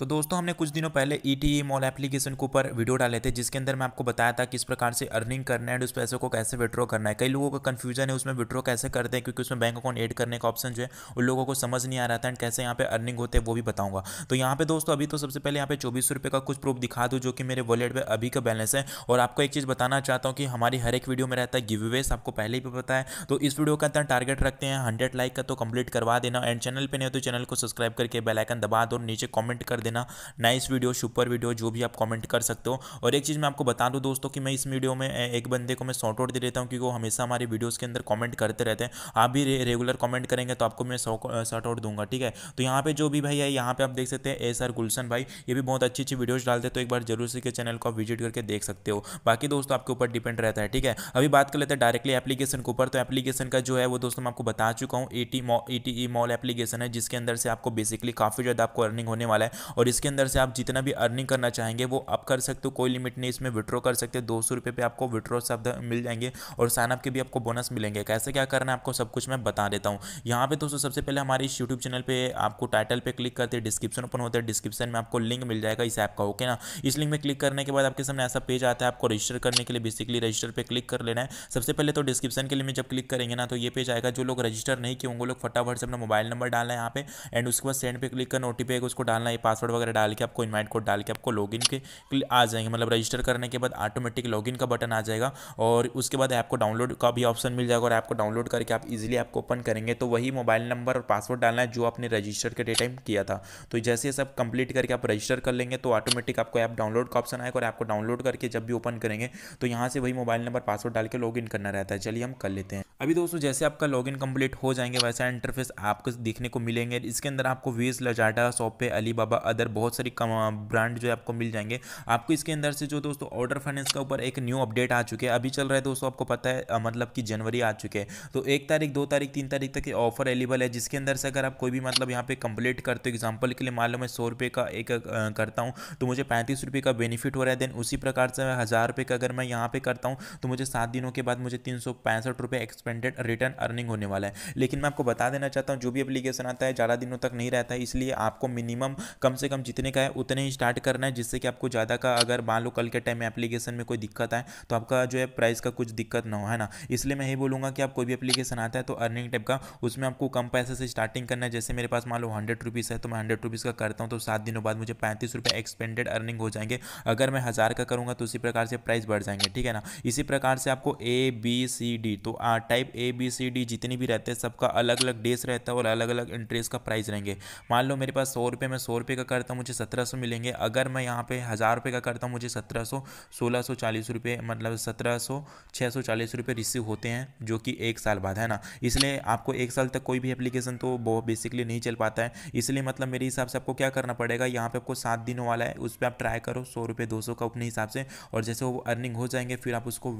तो दोस्तों हमने कुछ दिनों पहले E T E mall application के ऊपर वीडियो डाले थे जिसके अंदर मैं आपको बताया था किस प्रकार से अर्निंग करना है उस पैसे को कैसे विड्रॉ करना है कई लोगों का कन्फ्यूजन है उसमें विड्रॉ कैसे करते हैं क्योंकि उसमें बैंक अकाउंट ऐड करने का ऑप्शन जो है उन लोगों को समझ नहीं आ रहा था एंड कैसे यहाँ पे अर्निंग होते हैं वो भी बताऊँगा तो यहाँ पे दोस्तों अभी तो सबसे पहले यहाँ पे चौबीस का कुछ प्रूफ दिखा दूँ जो कि मेरे वॉलेट पर अभी का बैलेंस है और आपको एक चीज़ बताना चाहता हूँ कि हमारी हर एक वीडियो में रहता है गिव आपको पहले ही पता है तो इस वीडियो का अंदर टारगेट रखते हैं हंड्रेड लाइक का तो कंप्लीट करवा देना एंड चैनल पर नहीं हो तो चैनल को सब्सक्राइब करके बेलाइकन दबा दो नीचे कॉमेंट कर देना देना नाइस वीडियो सुपर वीडियो जो भी आप कमेंट कर सकते हो और एक चीज़ मैं आपको बता दूँ दोस्तों कि मैं इस वीडियो में एक बंदे को मैं शॉर्ट आउट दे देता हूँ क्योंकि वो हमेशा हमारे वीडियोज़ के अंदर कॉमेंट करते रहते हैं आप भी रे, रेगुलर कॉमेंट करेंगे तो आपको मैं शॉर्ट आउट दूंगा ठीक है तो यहाँ पे जो भी भाई है यहाँ पे आप देख सकते हैं एस आर गुलशन भाई ये भी बहुत अच्छी अच्छी वीडियोज़ डालते हैं तो एक बार जरूर से के चैनल को आप विजिट करके देख सकते हो बाकी दोस्तों आपके ऊपर डिपेंड रहता है ठीक है अभी बात कर लेते हैं डायरेक्टली एप्लीकेशन के ऊपर तो एप्लीकेशन का जो है वो दोस्तों मैं आपको बता चुका हूँ ई टी मॉल एप्लीकेशन है जिसके अंदर से आपको बेसिकली काफ़ी ज़्यादा आपको अर्निंग होने वाला है और इसके अंदर से आप जितना भी अर्निंग करना चाहेंगे वो आप कर सकते हो कोई लिमिट नहीं इसमें विड्रॉ कर सकते हो दो सौ रुपये पर आपको विड्रॉ शब्द मिल जाएंगे और साइनअप के भी आपको बोनस मिलेंगे कैसे तो क्या करना है आपको सब कुछ मैं बता देता हूँ यहाँ पे दोस्तों सबसे पहले हमारे इस यूट्यूब चैनल पर आपको टाइटल पर क्लिक करते हैं डिस्क्रिप्शन ओपन होता है डिस्क्रिप्शन में आपको लिंक मिल जाएगा इस ऐप का ओके ना इस लिंक में क्लिक करने के बाद आपके सामने ऐसा पेज आता है आपको रजिस्टर करने के लिए बेसिकली रजिस्टर पर क्लिक कर लेना है सबसे पहले तो डिस्क्रिप्शन के लिए मैं जब क्लिक करेंगे ना तो ये पेज आएगा जो लोग रजिस्टर नहीं किए उन लोग फटाफट से अपना मोबाइल नंबर डालना है यहाँ पे एंड उसके बाद सेंड पे क्लिक कर नोटिफाई उसको डालना है पासवर्ड पासवर्ड वगैरह डाल के आपको इन्वाइट कोड डाल के आपको लॉगिन के आ जाएंगे मतलब रजिस्टर करने के बाद ऑटोमेटिक लॉगिन का बटन आ जाएगा और उसके बाद ऐप को डाउनलोड का भी ऑप्शन मिल जाएगा और ऐप को डाउनलोड करके आप इजिली ऐप को ओपन करेंगे तो वही मोबाइल नंबर और पासवर्ड डालना है जो आपने रजिस्टर के डे टाइम किया था तो जैसे ये सब कंप्लीट करके आप रजिस्टर कर लेंगे तो ऑटोमेटिक आपको ऐप डाउनलोड का ऑप्शन आएगा और ऐप को डाउनलोड करके जब भी ओपन करेंगे तो यहाँ से वही मोबाइल नंबर पासवर्ड डाल के लॉगिन करना रहता है चलिए हम कर लेते हैं अभी दोस्तों जैसे आपका लॉगिन कंप्लीट हो जाएंगे वैसा इंटरफेस आपको दिखने को मिलेंगे इसके अंदर आपको वीज लजाटा सॉपे पे अलीबाबा अदर अदर बहुत सारी ब्रांड जो है आपको मिल जाएंगे आपको इसके अंदर से जो दोस्तों ऑर्डर फाइनेंस का ऊपर एक न्यू अपडेट आ चुके हैं अभी चल रहा है दोस्तों आपको पता है मतलब कि जनवरी आ चुके हैं तो एक तारीख दो तारीख तीन तारीख तक ऑफर अवेलेबल है जिसके अंदर से अगर आप कोई भी मतलब यहाँ पे कंप्लीट करते हो एग्जाम्पल के लिए मान लो मैं सौ रुपये का एक करता हूँ तो मुझे पैंतीस रुपये का बेनिफिट हो रहा है देन उसी प्रकार से हज़ार रुपये का अगर मैं यहाँ पे करता हूँ तो मुझे सात दिनों के बाद मुझे तीन सौ पैंसठ रुपये एक्सपेंडेड रिटर्न अर्निंग होने वाला है लेकिन मैं आपको बता देना चाहता हूँ जो भी एप्लीकेशन आता है ज़्यादा दिनों तक नहीं रहता है इसलिए आपको मिनिमम कम से कम जितने का है उतने ही स्टार्ट करना है जिससे कि आपको ज़्यादा का अगर मान लो कल के टाइम में एप्लीकेशन में कोई दिक्कत आए तो आपका जो है प्राइस का कुछ दिक्कत ना हो है ना इसलिए मैं यही बोलूँगा कि आप कोई भी एप्लीकेशन आता है तो अर्निंग टाइप का उसमें आपको कम पैसे से स्टार्टिंग करना है जैसे मेरे पास मान लो हंड्रेड है तो मैं हंड्रेड रुपीज़ का करता हूँ तो सात दिनों बाद मुझे पैंतीस एक्सपेंडेड अर्निंग हो जाएंगे अगर मैं हज़ार का करूँगा तो उसी प्रकार से प्राइस बढ़ जाएंगे ठीक है ना इसी प्रकार से आपको ए बी सी डी तो type A B C D जितनी भी रहते हैं सबका अलग अलग डेज रहता है और अलग अलग इंटरेस्ट का प्राइस रहेंगे मान लो मेरे पास सौ रुपये में सौ रुपये का करता हूँ मुझे सत्रह सौ मिलेंगे अगर मैं यहाँ पे हज़ार रुपये का करता हूँ मुझे सत्रह सौ सोलह सौ चालीस रुपये मतलब सत्रह सौ छः सौ चालीस रुपये रिसीव होते हैं जो कि एक साल बाद है ना इसलिए आपको एक साल तक कोई भी एप्लीकेशन तो बहुत बेसिकली नहीं चल पाता है इसलिए मतलब मेरे हिसाब से आपको क्या करना पड़ेगा यहाँ पर आपको सात दिनों वाला है उस पर आप ट्राई करो सौ रुपये दो सौ का अपने हिसाब से और जैसे वो अर्निंग हो जाएंगे फिर आप उसको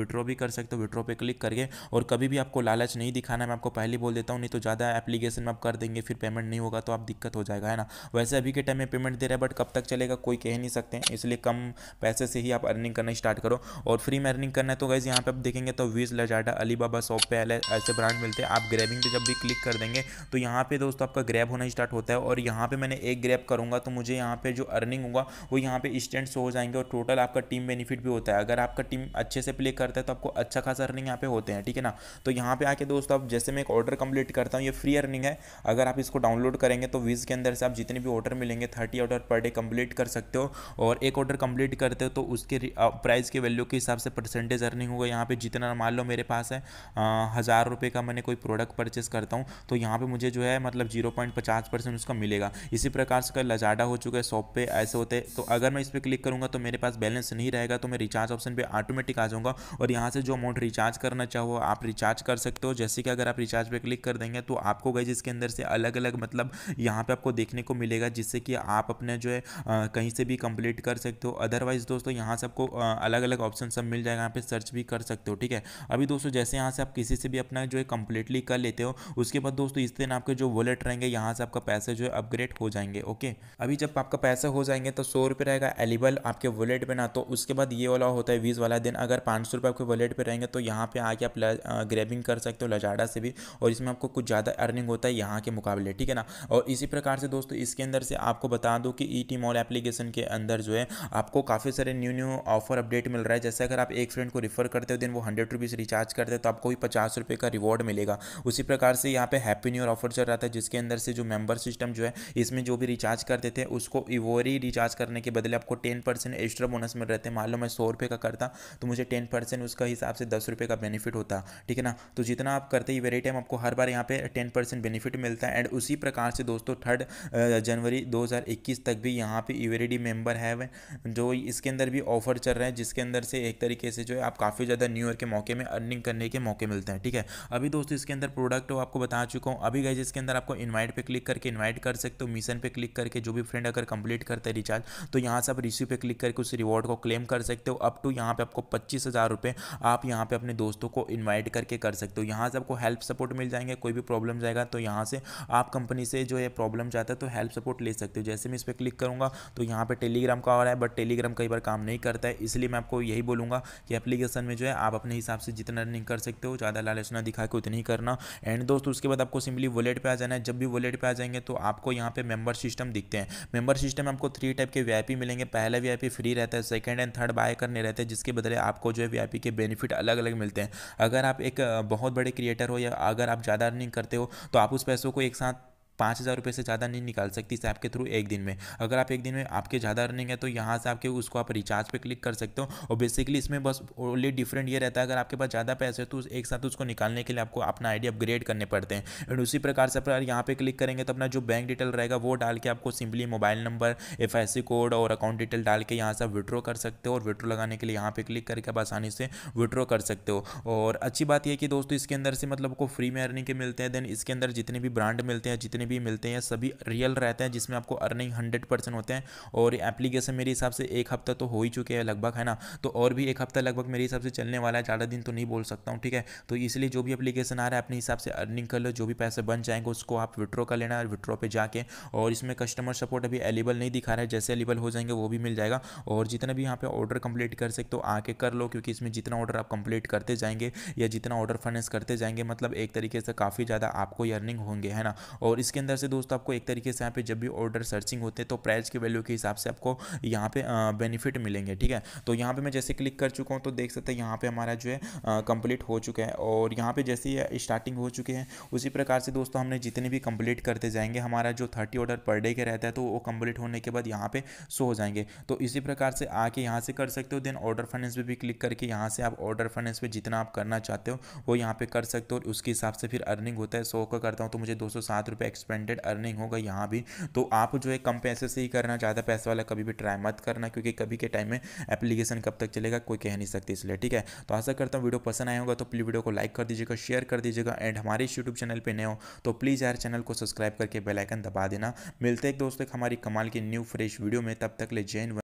विड्रॉ भी कर सकते हो विड्रॉ पर क्लिक करके और कभी भी आपको लालच नहीं दिखाना मैं आपको पहले बोल देता हूँ नहीं तो ज़्यादा एप्लीकेशन में आप कर देंगे फिर पेमेंट नहीं होगा तो आप दिक्कत हो जाएगा है ना वैसे अभी के टाइम में पेमेंट दे रहा है बट कब तक चलेगा कोई कह नहीं सकते इसलिए कम पैसे से ही आप अर्निंग करना स्टार्ट करो और फ्री में अर्निंग करना है तो गाइज़ यहाँ पे आप देखेंगे तो वीज लजाडा अली बाबा शॉप पे ऐसे ब्रांड मिलते हैं आप ग्रैबिंग पे जब भी क्लिक कर देंगे तो यहाँ पे दोस्तों आपका ग्रैब होना स्टार्ट होता है और यहाँ पे मैंने एक ग्रैप करूँगा तो मुझे यहाँ पे जो अर्निंग होगा वो यहाँ पे इंस्टेंट शो हो जाएंगे और टोटल आपका टीम बेनिफिट भी होता है अगर आपका टीम अच्छे से प्ले करता है तो आपको अच्छा खासा अर्निंग यहाँ पे होते हैं ठीक है ना तो यहाँ पे आके दोस्तों आप जैसे मैं एक ऑर्डर कंप्लीट करता हूँ ये फ्री अर्निंग है अगर आप इसको डाउनलोड करेंगे तो वीज़ के अंदर से आप जितने भी ऑर्डर मिलेंगे thirty order per day complete कर सकते हो और एक ऑर्डर कंप्लीट करते हो तो उसके प्राइस के वैल्यू के हिसाब से परसेंटेज अर्निंग होगा यहाँ पे जितना मान लो मेरे पास है हज़ार रुपये का मैंने कोई प्रोडक्ट परचेस करता हूँ तो यहाँ पे मुझे जो है मतलब जीरो उसका मिलेगा इसी प्रकार से लजाडा हो चुका है शॉप पर ऐसे होते तो अगर मैं इस पर क्लिक करूँगा तो मेरे पास बैलेंस नहीं रहेगा तो मैं रिचार्ज ऑप्शन पर ऑटोमेटिक आ जाऊँगा और यहाँ से जो अमाउंट रिचार्ज करना चाहो आप रिचार्ज कर सकते हो जैसे कि अगर आप रिचार्ज पर क्लिक कर देंगे तो आपको गई जिसके अंदर से अलग अलग मतलब यहाँ पर आपको देखने को मिलेगा जिससे जिससे कि आप अपने जो है कहीं से भी कंप्लीट कर सकते हो अदरवाइज़ दोस्तों यहाँ से आपको अलग अलग ऑप्शन सब मिल जाएगा यहाँ पे सर्च भी कर सकते हो ठीक है अभी दोस्तों जैसे यहाँ से आप किसी से भी अपना जो है कंप्लीटली कर लेते हो उसके बाद दोस्तों इस दिन आपके जो वॉलेट रहेंगे यहाँ से आपका पैसे जो है अपग्रेड हो जाएंगे ओके अभी जब आपका पैसा हो जाएंगे तो सौ रहेगा एलिबल आपके वॉलेट पर ना तो उसके बाद ये वाला होता है वीज़ वाला दिन अगर पाँच आपके वॉलेट पर रहेंगे तो यहाँ पर आके आप ग्रैबिंग कर सकते हो लजाड़ा से भी और इसमें आपको कुछ ज़्यादा अर्निंग होता है यहाँ के मुकाबले ठीक है ना और इसी प्रकार से दोस्तों इसके अंदर से आपको बता दूँ कि ई टी मॉल एप्लीकेशन के अंदर जो है आपको काफ़ी सारे न्यू न्यू ऑफर अपडेट मिल रहा है जैसे अगर आप एक फ्रेंड को रिफर करते हो दिन वो हंड्रेड रुपीज़ रिचार्ज करते हैं तो आपको भी पचास रुपये का रिवॉर्ड मिलेगा उसी प्रकार से यहाँ पे हैप्पी न्यू ईयर ऑफर चल रहा था जिसके अंदर से जो मेंबर सिस्टम जो है इसमें जो भी रिचार्ज करते थे उसको इवोरी रिचार्ज करने के बदले आपको टेन परसेंट एक्स्ट्रा बोनस मिल रहे थे मान लो मैं सौ रुपये का करता तो मुझे टेन परसेंट उसका हिसाब से दस रुपये का बेनिफिट होता ठीक है ना तो जितना आप करते ही वेरी टाइम आपको हर बार यहाँ पे टेन परसेंट बेनिफिट मिलता है एंड उसी प्रकार से दोस्तों थर्ड जनवरी 2021 तक भी यहाँ पे ईवेरेडी मेंबर है जो इसके अंदर भी ऑफर चल रहे हैं जिसके अंदर से एक तरीके से जो है आप काफ़ी ज़्यादा न्यू ईयर के मौके में अर्निंग करने के मौके मिलते हैं ठीक है अभी दोस्तों इसके अंदर प्रोडक्ट हो तो आपको बता चुका हूँ अभी गई जिसके अंदर आपको इन्वाइट पर क्लिक करके इन्वाइट कर सकते हो मिशन पे क्लिक करके जो भी फ्रेंड अगर कंप्लीट करते हैं रिचार्ज तो यहाँ से आप रिसीव पे क्लिक करके उस रिवॉर्ड को क्लेम कर सकते हो अप टू यहाँ पे आपको पच्चीस हज़ार रुपये आप यहाँ पे अपने दोस्तों को इन्वाइट करके कर सकते हो यहाँ से आपको हेल्प सपोर्ट मिल जाएंगे कोई भी प्रॉब्लम जाएगा तो यहाँ से आप कंपनी से जो है प्रॉब्लम जाता है तो हेल्प सपोर्ट ले सकते सकते हो जैसे मैं इस पर क्लिक करूँगा तो यहाँ पर टेलीग्राम का और है बट टेलीग्राम कई बार काम नहीं करता है इसलिए मैं आपको यही बोलूँगा कि एप्लीकेशन में जो है आप अपने हिसाब से जितना रनिंग कर सकते हो ज़्यादा लालच ना दिखा के उतनी करना एंड दोस्तों उसके बाद आपको सिंपली वॉलेट पर आ जाना है जब भी वॉलेट पर आ जाएंगे तो आपको यहाँ पर मेम्बर सिस्टम दिखते हैं मेम्बर सिस्टम में आपको थ्री टाइप के वी मिलेंगे पहला वी फ्री रहता है सेकेंड एंड थर्ड बाय करने रहते हैं जिसके बदले आपको जो है वी के बेनिफिट अलग अलग मिलते हैं अगर आप एक बहुत बड़े क्रिएटर हो या अगर आप ज़्यादा रनिंग करते हो तो आप उस पैसों को एक साथ पाँच हज़ार रुपये से ज़्यादा नहीं निकाल सकती इस ऐप के थ्रू एक दिन में अगर आप एक दिन में आपके ज़्यादा अर्निंग है तो यहाँ से आपके उसको आप रिचार्ज पे क्लिक कर सकते हो और बेसिकली इसमें बस ओनली डिफरेंट ये रहता है अगर आपके पास ज़्यादा पैसे हो तो एक साथ उसको निकालने के लिए आपको अपना आईडी अपग्रेड करने पड़ते हैं एंड उसी प्रकार से आप यहाँ पर क्लिक करेंगे तो अपना जो बैंक डिटेल रहेगा वो डाल के आपको simply mobile number F code और अकाउंट डिटेल डाल के यहाँ से आप विड्रॉ कर सकते हो और विड्रो लगाने के लिए यहाँ पर क्लिक करके आप आसानी से विड्रॉ कर सकते हो और अच्छी बात यह कि दोस्तों इसके अंदर से मतलब आपको फ्री में अर्निंग के मिलते हैं देन इसके अंदर जितने भी ब्रांड मिलते हैं जितने जितने भी मिलते हैं सभी रियल रहते हैं जिसमें आपको अर्निंग हंड्रेड परसेंट होते हैं और एप्लीकेशन मेरे हिसाब से एक हफ्ता तो हो ही चुके हैं लगभग है ना तो और भी एक हफ्ता लगभग मेरे हिसाब से चलने वाला है ज़्यादा दिन तो नहीं बोल सकता हूँ ठीक है तो इसलिए जो भी एप्लीकेशन आ रहा है अपने हिसाब से अर्निंग कर लो जो भी पैसे बन जाएंगे उसको आप विड्रो कर लेना विड्रो पर जाके और इसमें कस्टमर सपोर्ट अभी एलिबल नहीं दिखा रहा है जैसे एलिबल हो जाएंगे वो भी मिल जाएगा और जितना भी यहाँ पर ऑर्डर कंप्लीट कर सकते हो आके कर लो क्योंकि इसमें जितना ऑर्डर आप कंप्लीट करते जाएंगे या जितना ऑर्डर फाइनेंस करते जाएंगे मतलब एक तरीके से काफ़ी ज़्यादा आपको अर्निंग होंगे है ना और इसके इसके अंदर से दोस्तों आपको एक तरीके से यहाँ पे जब भी ऑर्डर सर्चिंग होते हैं तो प्राइस के वैल्यू के हिसाब से आपको यहाँ पे बेनिफिट मिलेंगे ठीक है तो यहाँ पे मैं जैसे क्लिक कर चुका हूँ तो देख सकते हैं यहाँ पे हमारा जो है कंप्लीट हो चुका है और यहाँ पे जैसे ही स्टार्टिंग हो चुके हैं उसी प्रकार से दोस्तों हमने जितने भी कंप्लीट करते जाएंगे हमारा जो थर्टी ऑर्डर पर डे के रहता है तो वो कंप्लीट होने के बाद यहाँ पे सो हो जाएंगे तो इसी प्रकार से आके यहाँ से कर सकते हो देन ऑर्डर फाइनेंस पर भी क्लिक करके यहाँ से आप ऑर्डर फाइनेंस पर जितना आप करना चाहते हो वो यहाँ पर कर सकते हो और उसके हिसाब से फिर अर्निंग होता है सो का करता हूँ तो मुझे दो सौ सात रुपये एक्सपेंडेड अर्निंग होगा यहाँ भी तो आप जो है कम पैसे से ही करना ज़्यादा पैसे वाला कभी भी ट्राई मत करना क्योंकि कभी के टाइम में एप्लीकेशन कब तक चलेगा कोई कह नहीं सकती इसलिए ठीक है तो आशा करता हूँ वीडियो पसंद आया होगा तो प्लीज़ वीडियो को लाइक कर दीजिएगा शेयर कर दीजिएगा एंड हमारे इस यूट्यूब चैनल पर नए हो तो प्लीज़ यार चैनल को सब्सक्राइब करके बेलाइकन दबा देना मिलते एक दोस्तों हमारी कमाल की न्यू फ्रेश वीडियो में तब तक ले जैन